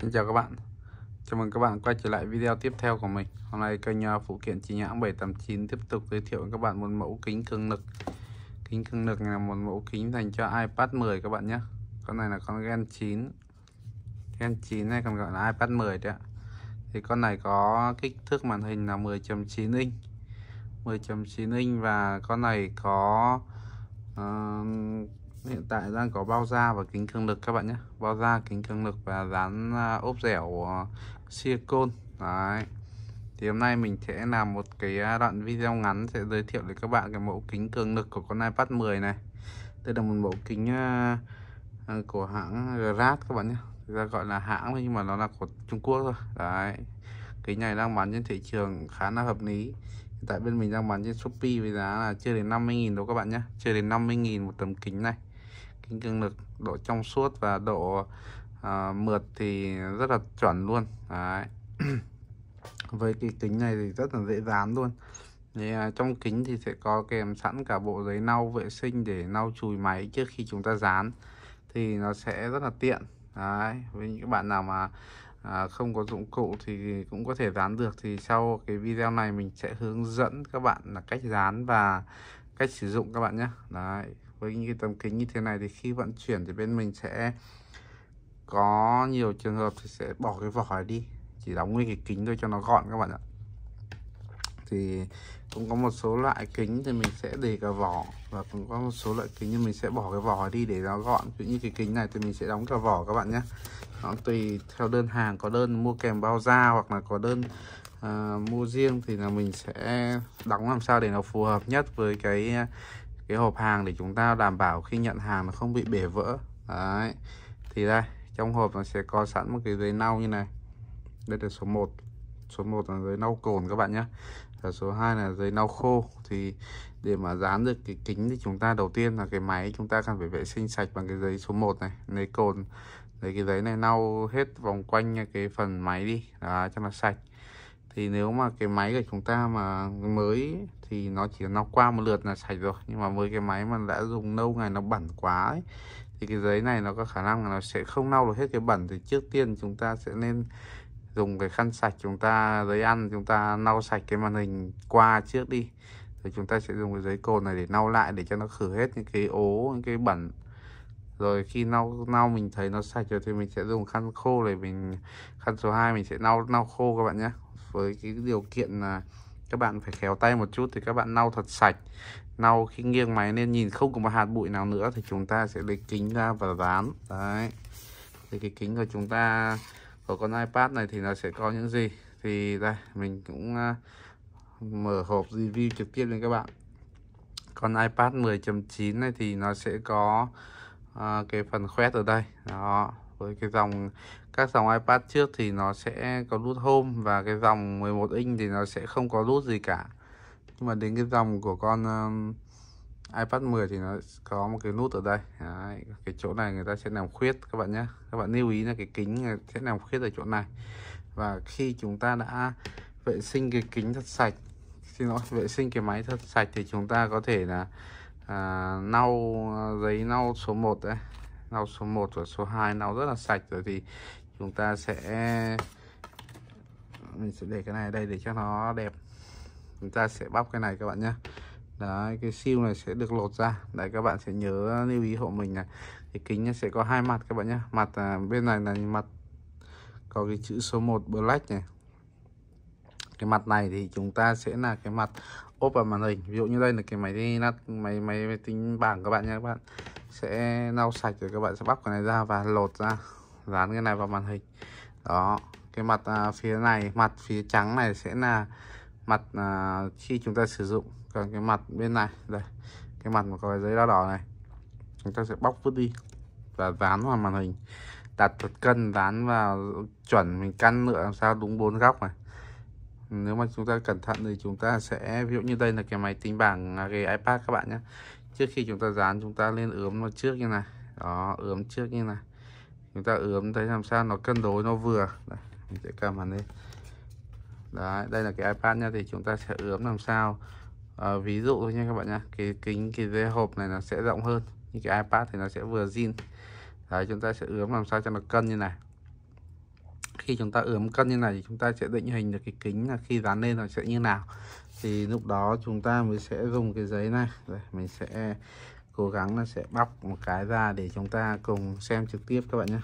Xin chào các bạn Chào mừng các bạn quay trở lại video tiếp theo của mình Hôm nay kênh à, phụ kiện chi nhãn 789 tiếp tục giới thiệu với các bạn một mẫu kính cường lực Kính cường lực này là một mẫu kính dành cho iPad 10 các bạn nhé Con này là con Gen 9 Gen 9 này còn gọi là iPad 10 đấy ạ Thì con này có kích thước màn hình là 10.9 inch 10.9 inch và con này có uh, hiện tại đang có bao da và kính cường lực các bạn nhé bao da kính cường lực và dán à, ốp dẻo à, silicon đấy thì hôm nay mình sẽ làm một cái à, đoạn video ngắn sẽ giới thiệu đến các bạn cái mẫu kính cường lực của con iPad 10 này đây là một mẫu kính của hãng Grad các bạn nhé Thực ra gọi là hãng nhưng mà nó là của Trung Quốc thôi đấy kính này đang bán trên thị trường khá là hợp lý tại bên mình đang bán trên Shopee với giá là chưa đến 50.000 đâu các bạn nhé Chưa đến 50.000 một tấm kính này kính cương lực độ trong suốt và độ à, mượt thì rất là chuẩn luôn đấy với cái kính này thì rất là dễ dán luôn thì, à, trong kính thì sẽ có kèm sẵn cả bộ giấy lau vệ sinh để lau chùi máy trước khi chúng ta dán thì nó sẽ rất là tiện đấy với những bạn nào mà à, không có dụng cụ thì cũng có thể dán được thì sau cái video này mình sẽ hướng dẫn các bạn là cách dán và cách sử dụng các bạn nhé đấy với những cái tấm kính như thế này thì khi vận chuyển thì bên mình sẽ có nhiều trường hợp thì sẽ bỏ cái vỏ này đi chỉ đóng nguyên cái kính thôi cho nó gọn các bạn ạ thì cũng có một số loại kính thì mình sẽ để cả vỏ và cũng có một số loại kính nhưng mình sẽ bỏ cái vỏ đi để nó gọn ví như cái kính này thì mình sẽ đóng cả vỏ các bạn nhé nó tùy theo đơn hàng có đơn mua kèm bao da hoặc là có đơn uh, mua riêng thì là mình sẽ đóng làm sao để nó phù hợp nhất với cái cái hộp hàng để chúng ta đảm bảo khi nhận hàng nó không bị bể vỡ đấy thì đây trong hộp nó sẽ có sẵn một cái giấy lau như này đây là số 1 số 1 là giấy lau cồn các bạn nhé và số 2 là giấy lau khô thì để mà dán được cái kính thì chúng ta đầu tiên là cái máy chúng ta cần phải vệ sinh sạch bằng cái giấy số 1 này lấy cồn lấy cái giấy này lau hết vòng quanh cái phần máy đi đó cho nó sạch thì nếu mà cái máy của chúng ta mà mới thì nó chỉ nó qua một lượt là sạch rồi nhưng mà với cái máy mà đã dùng lâu ngày nó bẩn quá ấy, thì cái giấy này nó có khả năng là nó sẽ không lau được hết cái bẩn thì trước tiên chúng ta sẽ nên dùng cái khăn sạch chúng ta giấy ăn chúng ta lau sạch cái màn hình qua trước đi rồi chúng ta sẽ dùng cái giấy cồn này để lau lại để cho nó khử hết những cái ố những cái bẩn rồi khi lau lau mình thấy nó sạch rồi thì mình sẽ dùng khăn khô này mình khăn số 2 mình sẽ lau lau khô các bạn nhé với cái điều kiện là các bạn phải khéo tay một chút thì các bạn lau thật sạch lau khi nghiêng máy nên nhìn không có một hạt bụi nào nữa thì chúng ta sẽ lấy kính ra và dán đấy thì cái kính của chúng ta của con iPad này thì nó sẽ có những gì thì đây mình cũng à, mở hộp review trực tiếp lên các bạn con iPad 10.9 này thì nó sẽ có uh, cái phần khoét ở đây đó với cái dòng các dòng iPad trước thì nó sẽ có nút home và cái dòng 11 inch thì nó sẽ không có nút gì cả nhưng mà đến cái dòng của con um, iPad 10 thì nó có một cái nút ở đây Đấy, cái chỗ này người ta sẽ làm khuyết các bạn nhé các bạn lưu ý là cái kính sẽ làm khuyết ở chỗ này và khi chúng ta đã vệ sinh cái kính thật sạch thì nó vệ sinh cái máy thật sạch thì chúng ta có thể là à, lau à, giấy lau số 1 đấy lau số 1 và số 2 lau rất là sạch rồi thì chúng ta sẽ mình sẽ để cái này đây để cho nó đẹp chúng ta sẽ bóc cái này các bạn nhé đấy cái siêu này sẽ được lột ra đấy các bạn sẽ nhớ lưu ý hộ mình này cái kính sẽ có hai mặt các bạn nhé mặt à, bên này là mặt có cái chữ số 1 black này cái mặt này thì chúng ta sẽ là cái mặt ốp vào màn hình ví dụ như đây là cái máy đi nát máy máy, máy tính bảng các bạn nhé các bạn sẽ lau sạch rồi các bạn sẽ bóc cái này ra và lột ra dán cái này vào màn hình đó cái mặt à, phía này mặt phía trắng này sẽ là mặt à, khi chúng ta sử dụng còn cái mặt bên này đây cái mặt mà có cái giấy đỏ đỏ này chúng ta sẽ bóc vứt đi và dán vào màn hình đặt thật cân dán vào chuẩn mình căn nữa làm sao đúng bốn góc này nếu mà chúng ta cẩn thận thì chúng ta sẽ ví dụ như đây là cái máy tính bảng cái à, iPad các bạn nhé trước khi chúng ta dán chúng ta lên ướm nó trước như này đó ướm trước như này chúng ta ướm thấy làm sao nó cân đối nó vừa đây, mình sẽ cầm hẳn lên đấy đây là cái ipad nha thì chúng ta sẽ ướm làm sao à, ví dụ thôi nha các bạn nha cái kính cái dây hộp này nó sẽ rộng hơn như cái ipad thì nó sẽ vừa zin đấy chúng ta sẽ ướm làm sao cho nó cân như này khi chúng ta ướm cân như này thì chúng ta sẽ định hình được cái kính là khi dán lên nó sẽ như nào thì lúc đó chúng ta mới sẽ dùng cái giấy này rồi mình sẽ cố gắng là sẽ bóc một cái ra để chúng ta cùng xem trực tiếp các bạn nhé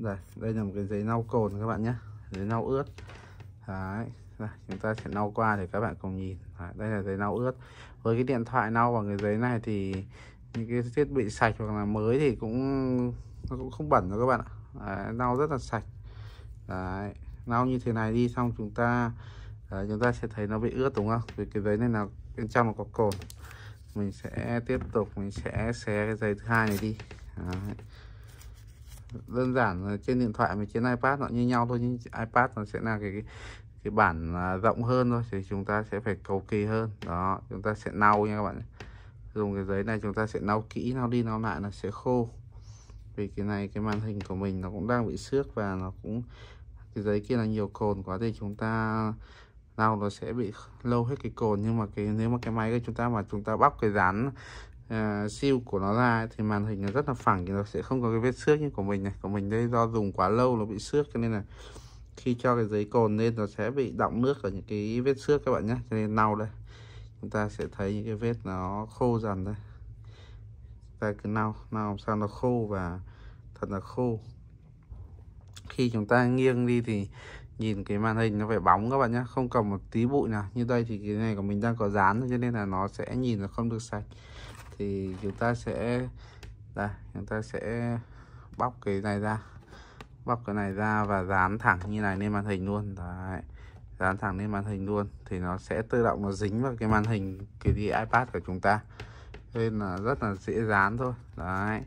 rồi đây là một cái giấy lau cồn các bạn nhé giấy lau ướt đấy rồi, chúng ta sẽ lau qua để các bạn cùng nhìn đấy, đây là giấy lau ướt với cái điện thoại lau bằng cái giấy này thì những cái thiết bị sạch hoặc là mới thì cũng nó cũng không bẩn đâu các bạn ạ đấy, lau rất là sạch đấy lau như thế này đi xong chúng ta đấy, ờ, chúng ta sẽ thấy nó bị ướt đúng không vì cái giấy này là bên trong nó có cồn mình sẽ tiếp tục mình sẽ xé cái giấy thứ hai này đi đấy. đơn giản trên điện thoại và trên ipad nó như nhau thôi nhưng ipad nó sẽ là cái, cái bản à, rộng hơn thôi thì chúng ta sẽ phải cầu kỳ hơn đó chúng ta sẽ lau nha các bạn dùng cái giấy này chúng ta sẽ lau kỹ lau đi lau lại là sẽ khô vì cái này cái màn hình của mình nó cũng đang bị xước và nó cũng cái giấy kia là nhiều cồn quá thì chúng ta lau nó sẽ bị lâu hết cái cồn nhưng mà cái nếu mà cái máy của chúng ta mà chúng ta bóc cái dán uh, siêu của nó ra thì màn hình nó rất là phẳng thì nó sẽ không có cái vết xước như của mình này của mình đây do dùng quá lâu nó bị xước cho nên là khi cho cái giấy cồn lên nó sẽ bị đọng nước ở những cái vết xước các bạn nhé cho nên lau đây chúng ta sẽ thấy những cái vết nó khô dần đây ta cứ lau lau làm sao nó khô và thật là khô khi chúng ta nghiêng đi thì nhìn cái màn hình nó phải bóng các bạn nhé không cần một tí bụi nào như đây thì cái này của mình đang có dán cho nên là nó sẽ nhìn nó không được sạch thì chúng ta sẽ đây chúng ta sẽ bóc cái này ra bóc cái này ra và dán thẳng như này lên màn hình luôn đấy dán thẳng lên màn hình luôn thì nó sẽ tự động nó dính vào cái màn hình cái đi iPad của chúng ta nên là rất là dễ dán thôi đấy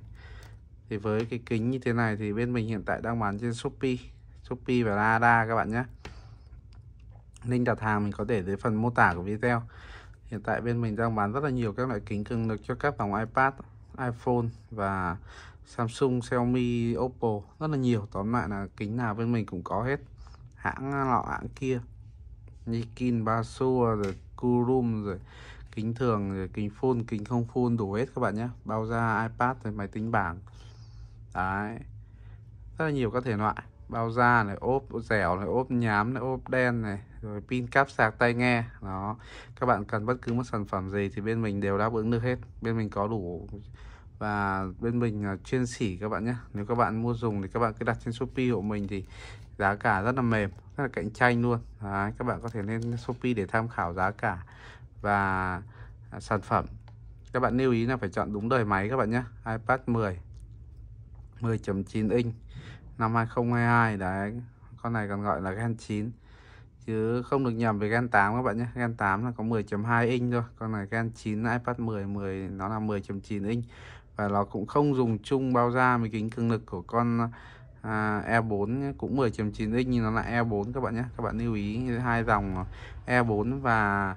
thì với cái kính như thế này thì bên mình hiện tại đang bán trên Shopee Shopee và Lazada các bạn nhé link đặt hàng mình có để dưới phần mô tả của video hiện tại bên mình đang bán rất là nhiều các loại kính cường lực cho các dòng iPad iPhone và Samsung, Xiaomi, Oppo rất là nhiều tóm lại là kính nào bên mình cũng có hết hãng lọ hãng kia Nikin, Basua, rồi Kurum rồi kính thường rồi kính full, kính không full đủ hết các bạn nhé bao ra iPad rồi máy tính bảng đấy rất là nhiều các thể loại bao da này ốp dẻo này ốp nhám này ốp đen này rồi pin cáp sạc tai nghe đó các bạn cần bất cứ một sản phẩm gì thì bên mình đều đáp ứng được hết bên mình có đủ và bên mình à, chuyên sỉ các bạn nhé nếu các bạn mua dùng thì các bạn cứ đặt trên shopee của mình thì giá cả rất là mềm rất là cạnh tranh luôn Đấy, các bạn có thể lên shopee để tham khảo giá cả và à, sản phẩm các bạn lưu ý là phải chọn đúng đời máy các bạn nhé ipad 10 10.9 inch năm 2022 đấy con này còn gọi là Gen 9 chứ không được nhầm với Gen 8 các bạn nhé Gen 8 là có 10.2 inch thôi con này Gen 9 iPad 10 10 nó là 10.9 inch và nó cũng không dùng chung bao da với kính cường lực của con à, E4 nhé. cũng 10.9 inch nhưng nó là E4 các bạn nhé các bạn lưu ý hai dòng E4 và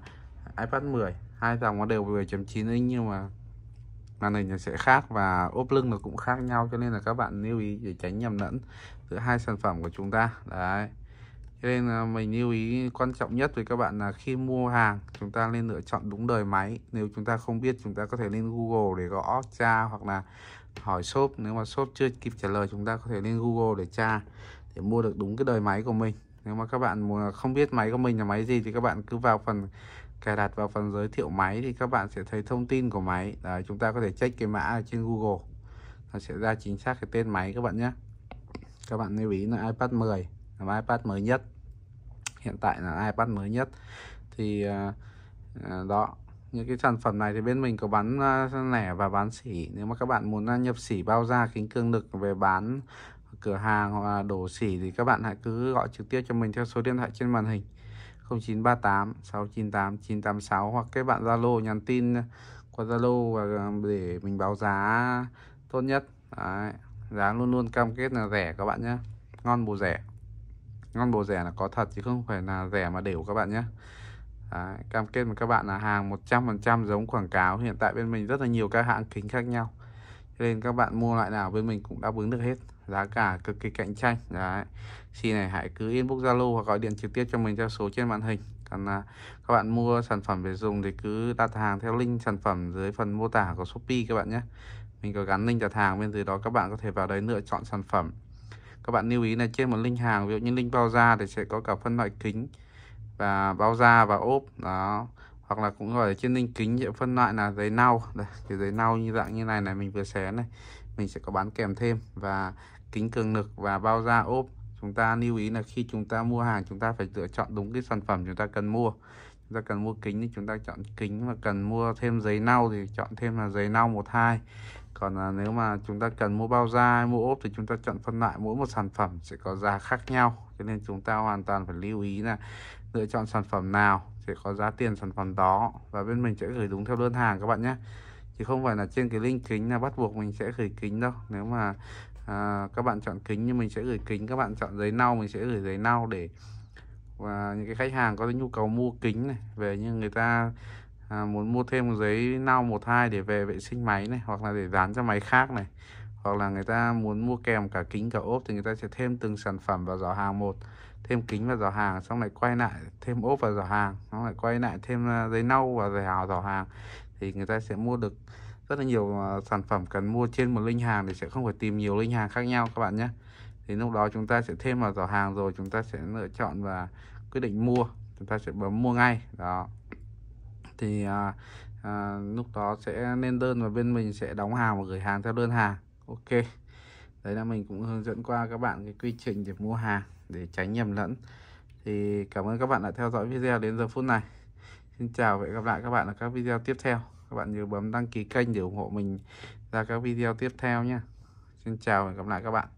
iPad 10 hai dòng nó đều 10.9 inch nhưng mà màn hình nó sẽ khác và ốp lưng nó cũng khác nhau cho nên là các bạn lưu ý để tránh nhầm lẫn giữa hai sản phẩm của chúng ta đấy cho nên là mình lưu ý quan trọng nhất với các bạn là khi mua hàng chúng ta nên lựa chọn đúng đời máy nếu chúng ta không biết chúng ta có thể lên Google để gõ tra hoặc là hỏi shop nếu mà shop chưa kịp trả lời chúng ta có thể lên Google để tra để mua được đúng cái đời máy của mình nếu mà các bạn không biết máy của mình là máy gì thì các bạn cứ vào phần cài đặt vào phần giới thiệu máy thì các bạn sẽ thấy thông tin của máy Đấy, chúng ta có thể check cái mã ở trên Google nó sẽ ra chính xác cái tên máy các bạn nhé các bạn lưu ý là iPad 10 là iPad mới nhất hiện tại là iPad mới nhất thì à, à, đó những cái sản phẩm này thì bên mình có bán à, lẻ và bán sỉ nếu mà các bạn muốn nhập sỉ bao da kính cương lực về bán cửa hàng hoặc là đổ sỉ thì các bạn hãy cứ gọi trực tiếp cho mình theo số điện thoại trên màn hình 0938 698 986 hoặc các bạn Zalo nhắn tin qua Zalo và ờ, để mình báo giá tốt nhất Đấy. giá luôn luôn cam kết là rẻ các bạn nhé ngon bù rẻ ngon bù rẻ là có thật chứ không phải là rẻ mà đều các bạn nhé Đấy. cam kết với các bạn là hàng 100% giống quảng cáo hiện tại bên mình rất là nhiều các hãng kính khác nhau nên các bạn mua loại nào bên mình cũng đáp ứng được hết giá cả cực kỳ cạnh tranh đấy khi này hãy cứ inbox zalo hoặc gọi điện trực tiếp cho mình theo số trên màn hình còn à, các bạn mua sản phẩm về dùng thì cứ đặt hàng theo link sản phẩm dưới phần mô tả của shopee các bạn nhé mình có gắn link đặt hàng bên dưới đó các bạn có thể vào đấy lựa chọn sản phẩm các bạn lưu ý là trên một link hàng ví dụ như link bao da thì sẽ có cả phân loại kính và bao da và ốp đó hoặc là cũng gọi là trên linh kính phân loại là giấy nau đây cái giấy nau như dạng như này này mình vừa xé này mình sẽ có bán kèm thêm và kính cường lực và bao da ốp chúng ta lưu ý là khi chúng ta mua hàng chúng ta phải lựa chọn đúng cái sản phẩm chúng ta cần mua chúng ta cần mua kính thì chúng ta chọn kính và cần mua thêm giấy lau thì chọn thêm là giấy lau một hai còn là nếu mà chúng ta cần mua bao da mua ốp thì chúng ta chọn phân loại mỗi một sản phẩm sẽ có giá khác nhau cho nên chúng ta hoàn toàn phải lưu ý là lựa chọn sản phẩm nào sẽ có giá tiền sản phẩm đó và bên mình sẽ gửi đúng theo đơn hàng các bạn nhé chứ không phải là trên cái link kính là bắt buộc mình sẽ gửi kính đâu nếu mà à, các bạn chọn kính nhưng mình sẽ gửi kính các bạn chọn giấy nau mình sẽ gửi giấy nau để và những cái khách hàng có nhu cầu mua kính này về như người ta à, muốn mua thêm một giấy nau một hai để về vệ sinh máy này hoặc là để dán cho máy khác này hoặc là người ta muốn mua kèm cả kính cả ốp thì người ta sẽ thêm từng sản phẩm vào giỏ hàng một thêm kính vào giỏ hàng xong lại quay lại thêm ốp vào giỏ hàng xong lại quay lại thêm à, giấy nâu vào giỏ hàng thì người ta sẽ mua được rất là nhiều à, sản phẩm cần mua trên một linh hàng thì sẽ không phải tìm nhiều linh hàng khác nhau các bạn nhé thì lúc đó chúng ta sẽ thêm vào giỏ hàng rồi chúng ta sẽ lựa chọn và quyết định mua chúng ta sẽ bấm mua ngay đó thì à, à, lúc đó sẽ lên đơn và bên mình sẽ đóng hàng và gửi hàng theo đơn hàng ok đấy là mình cũng hướng dẫn qua các bạn cái quy trình để mua hàng để tránh nhầm lẫn thì cảm ơn các bạn đã theo dõi video đến giờ phút này xin chào và hẹn gặp lại các bạn ở các video tiếp theo các bạn nhớ bấm đăng ký kênh để ủng hộ mình ra các video tiếp theo nhé xin chào và hẹn gặp lại các bạn